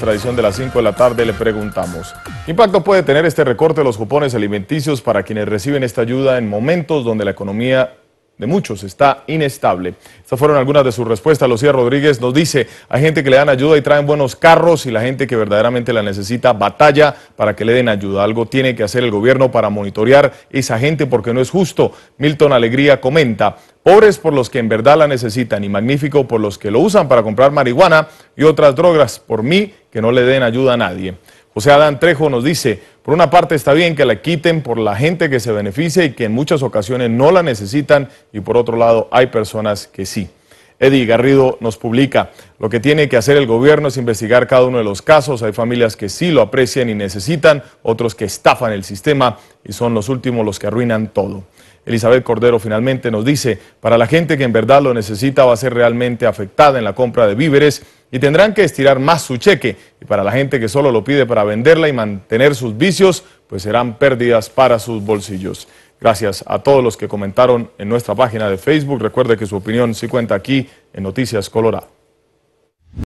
Tradición de las 5 de la tarde le preguntamos, ¿qué impacto puede tener este recorte de los cupones alimenticios para quienes reciben esta ayuda en momentos donde la economía de muchos está inestable? Estas fueron algunas de sus respuestas. Lucía Rodríguez nos dice, hay gente que le dan ayuda y traen buenos carros y la gente que verdaderamente la necesita batalla para que le den ayuda. Algo tiene que hacer el gobierno para monitorear esa gente porque no es justo. Milton Alegría comenta, pobres por los que en verdad la necesitan y magnífico por los que lo usan para comprar marihuana y otras drogas por mí, que no le den ayuda a nadie. José Adán Trejo nos dice, por una parte está bien que la quiten por la gente que se beneficia y que en muchas ocasiones no la necesitan y por otro lado hay personas que sí. Eddie Garrido nos publica, lo que tiene que hacer el gobierno es investigar cada uno de los casos, hay familias que sí lo aprecian y necesitan, otros que estafan el sistema y son los últimos los que arruinan todo. Elizabeth Cordero finalmente nos dice, para la gente que en verdad lo necesita va a ser realmente afectada en la compra de víveres y tendrán que estirar más su cheque. Y para la gente que solo lo pide para venderla y mantener sus vicios, pues serán pérdidas para sus bolsillos. Gracias a todos los que comentaron en nuestra página de Facebook. Recuerde que su opinión sí cuenta aquí en Noticias Colorado.